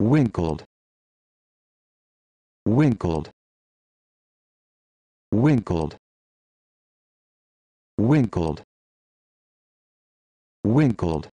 winkled winkled winkled winkled winkled